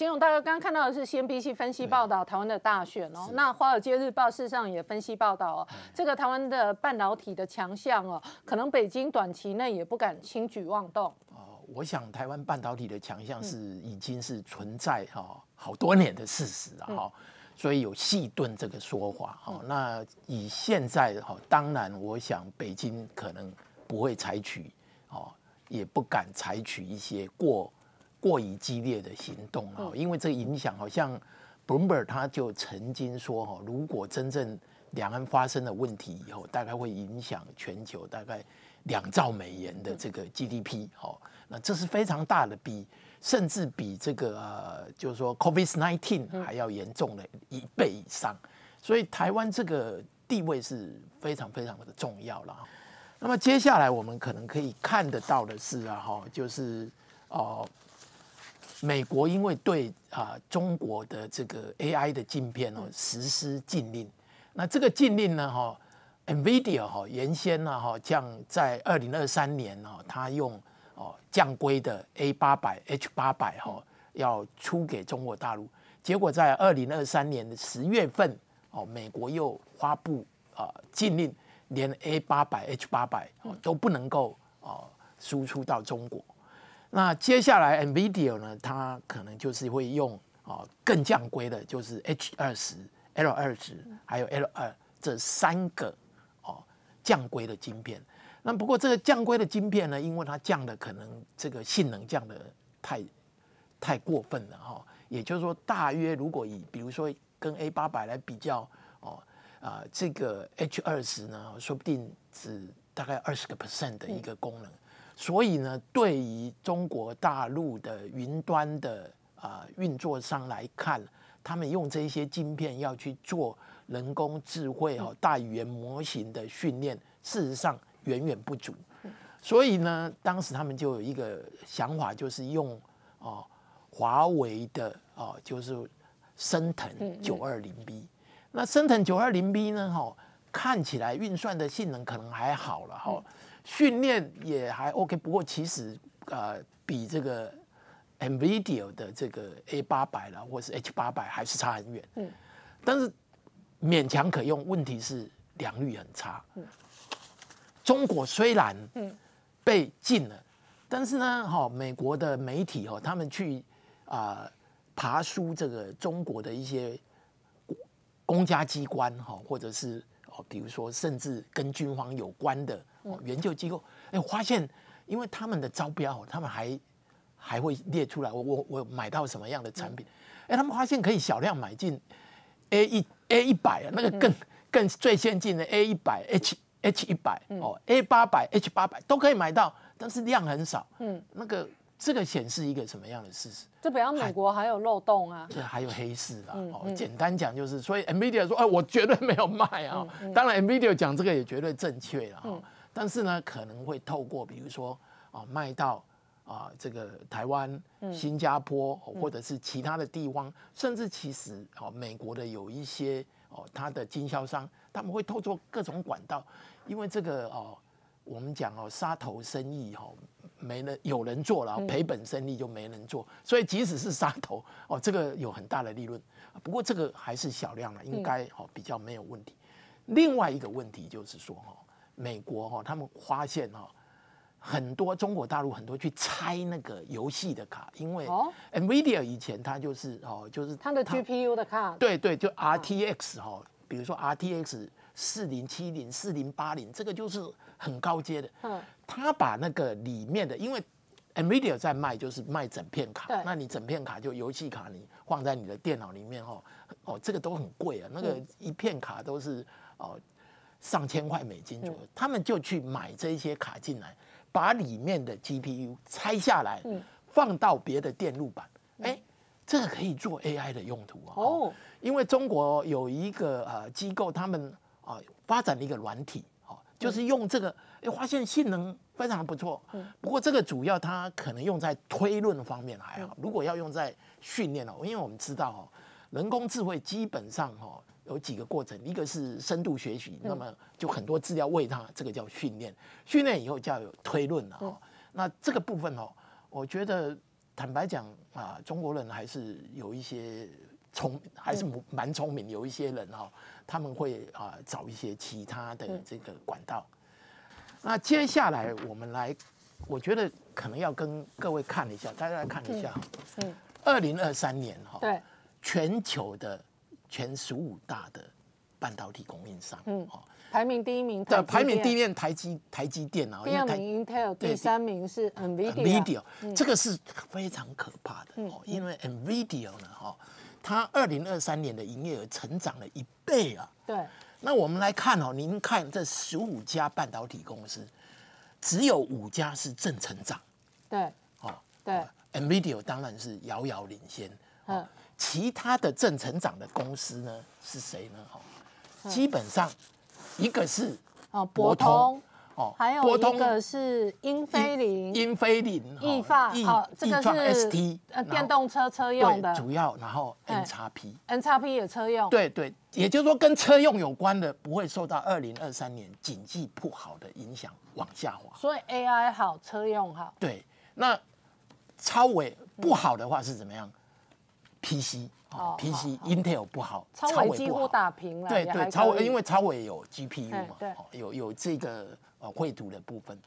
金融大哥刚刚看到的是 CNBC 分析报道台湾的大选哦，那《华尔街日报》事实上也分析报道哦，这个台湾的半导体的强项哦，可能北京短期内也不敢轻举妄动哦。我想台湾半导体的强项是已经是存在哈好多年的事实了哈，所以有细炖这个说法哈。那以现在的哈，当然我想北京可能不会采取哦，也不敢采取一些过。过于激烈的行动啊，因为这个影响好像，Bloomberg 他就曾经说哈，如果真正两岸发生了问题以后，大概会影响全球大概两兆美元的这个 GDP，那这是非常大的比，甚至比这个呃，就是说 Covid nineteen 还要严重的一倍以上，所以台湾这个地位是非常非常的重要了。那么接下来我们可能可以看得到的是啊哈，就是哦。美国因为对啊中国的这个 AI 的镜片哦实施禁令，那这个禁令呢哈，NVIDIA 哈原先呢哈将在二零二三年哦，它用哦降规的 A 八百 H 八百哈要出给中国大陆，结果在二零二三年的十月份哦，美国又发布啊禁令，连 A 八百 H 八百都不能够啊输出到中国。那接下来 Nvidia 呢，它可能就是会用哦更降规的，就是 H 二十、L 二十，还有 L 二这三个哦降规的晶片。那不过这个降规的晶片呢，因为它降的可能这个性能降的太太过分了哈。也就是说，大约如果以比如说跟 A 八百来比较哦，啊这个 H 二十呢，说不定只大概二十个 percent 的一个功能。所以呢，对于中国大陆的云端的啊运作上来看，他们用这些晶片要去做人工智慧哦、大语言模型的训练，事实上远远不足。所以呢，当时他们就有一个想法，就是用啊华为的啊就是升腾九二零 B。那升腾九二零 B 呢，哈看起来运算的性能可能还好了，哈。训练也还 OK，不过其实呃比这个 NVIDIA 的这个 A 八百了，或是 H 八百还是差很远。嗯。但是勉强可用，问题是良率很差。嗯。中国虽然嗯被禁了，但是呢，哈，美国的媒体哈，他们去啊爬书这个中国的一些公家机关哈，或者是。比如说，甚至跟军方有关的援救机构，哎，发现因为他们的招标，他们还还会列出来我我我买到什么样的产品，哎，他们发现可以小量买进 A 一 A 一百啊，那个更更最先进的 A 一百 H H 一百哦 A 八百 H 八百都可以买到，但是量很少，嗯，那个。这个显示一个什么样的事实？这表示美国还有漏洞啊，对，还有黑市啦。哦，简单讲就是，所以 Nvidia 说，哎，我绝对没有卖啊。当然 Nvidia 讲这个也绝对正确了哈。但是呢，可能会透过比如说啊，卖到啊这个台湾、新加坡或者是其他的地方，甚至其实哦美国的有一些哦他的经销商，他们会透过各种管道，因为这个哦我们讲哦杀头生意哈。没人有人做了赔本生意就没人做，所以即使是杀头哦，这个有很大的利润，不过这个还是小量了，应该哈比较没有问题。另外一个问题就是说哈，美国哈他们发现哈，很多中国大陆很多去拆那个游戏的卡，因为哦，NVIDIA 以前它就是哦，就是它的 GPU 的卡，对对，就 RTX 哈，比如说 RTX 四零七零、四零八零，这个就是很高阶的，嗯。他把那个里面的，因为 Nvidia 在卖，就是卖整片卡。那你整片卡就游戏卡，你放在你的电脑里面哦。哦，这个都很贵啊，那个一片卡都是哦上千块美金左右。他们就去买这些卡进来，把里面的 GPU 拆下来，放到别的电路板。哎，这个可以做 AI 的用途啊。哦。因为中国有一个呃机构，他们啊发展了一个软体，哦，就是用这个。哎，发现性能非常不错。不过这个主要它可能用在推论方面还好。如果要用在训练哦，因为我们知道哦，人工智慧基本上哦有几个过程，一个是深度学习，那么就很多资料喂它，这个叫训练。训练以后叫有推论了哈。那这个部分哦，我觉得坦白讲啊，中国人还是有一些聪，还是蛮聪明，有一些人哦，他们会啊找一些其他的这个管道。那接下来我们来，我觉得可能要跟各位看一下，大家来看一下，嗯，二零二三年哈，对，全球的全十五大的半导体供应商，嗯，哦，排名第一名，对，排名第一面台积台积电啊，第二名 Intel，第三名是 NVIDIA，这个是非常可怕的哦，因为 NVIDIA 呢哈，它二零二三年的营业额成长了一倍啊，对。那我们来看哦，您看这十五家半导体公司，只有五家是正成长，对，哦，对，NVIDIA 当然是遥遥领先，哦，其他的正成长的公司呢是谁呢？哦，基本上一个是博通。还有，一个是英菲林，英菲林，易发，好，这个是 ST，呃，电动车车用的，主要，然后 N 叉 P，N 叉 P 也车用，对对，也就是说跟车用有关的，不会受到二零二三年景气不好的影响往下滑。所以 AI 好，车用好。对，那超伟不好的话是怎么样？P C 啊，P C Intel 不好，超伟几乎打平了。对对，超伟因为超伟有 G P U 嘛，有有这个呃绘图的部分。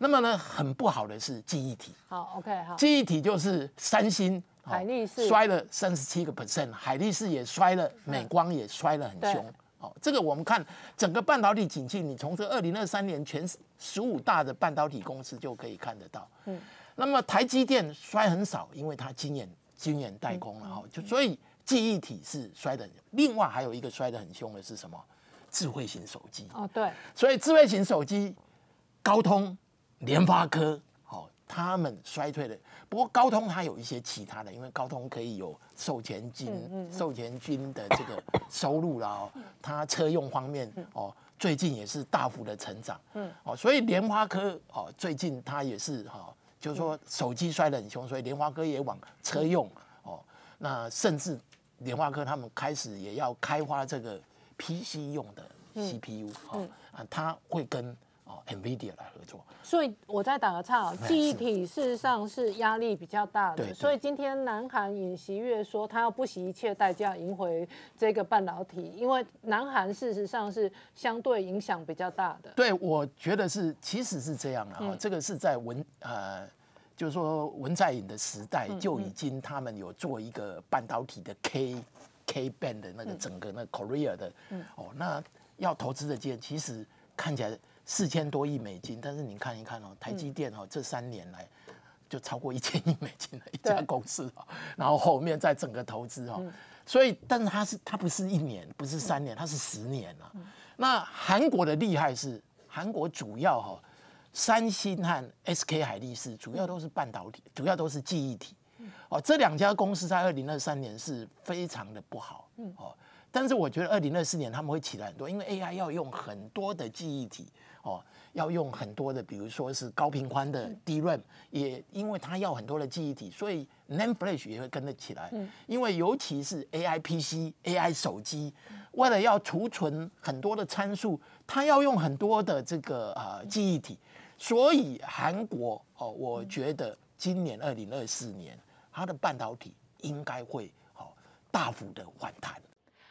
那么呢，很不好的是记忆体。好，OK 好。记忆体就是三星、海力士摔了三十七个 percent，海力士也摔了，美光也摔了很凶。哦，这个我们看整个半导体景气，你从这二零二三年全十五大的半导体公司就可以看得到。嗯。那么台积电摔很少，因为它经验晶圆代工了哈，就所以记忆体是衰的。另外还有一个衰的很凶的是什么？智慧型手机哦，对，所以智慧型手机高通、联发科，哦，他们衰退的。不过高通它有一些其他的，因为高通可以有授权金、授权金的这个收入啦、哦。它车用方面哦，最近也是大幅的成长，嗯，哦，所以联发科哦，最近它也是哈。就是说手机摔得很凶，所以联华科也往车用哦。那甚至联华科他们开始也要开发这个 PC 用的 CPU 啊，它会跟。哦，NVIDIA 来合作，所以我再打个岔记忆体事实上是压力比较大的，对，所以今天南韩尹锡悦说他要不惜一切代价赢回这个半导体，因为南韩事实上是相对影响比较大的，对，我觉得是其实是这样啊，这个是在文呃，就是说文在寅的时代就已经他们有做一个半导体的 K K band 的那个整个那 Korea 的，哦，那要投资的件，其实看起来。四千多亿美金，但是你看一看哦，台积电哦，这三年来就超过一千亿美金的一家公司然后后面再整个投资哦，所以但是它是它不是一年，不是三年，它是十年啊。那韩国的厉害是，韩国主要哈，三星和 SK 海力士主要都是半导体，主要都是记忆体，哦，这两家公司在二零二三年是非常的不好，哦。但是我觉得二零二四年他们会起来很多，因为 AI 要用很多的记忆体哦，要用很多的，比如说是高频宽的 DRAM，也因为它要很多的记忆体，所以 NAND Flash 也会跟得起来。因为尤其是 AI PC、AI 手机，为了要储存很多的参数，它要用很多的这个啊记忆体，所以韩国哦，我觉得今年二零二四年它的半导体应该会哦大幅的反弹。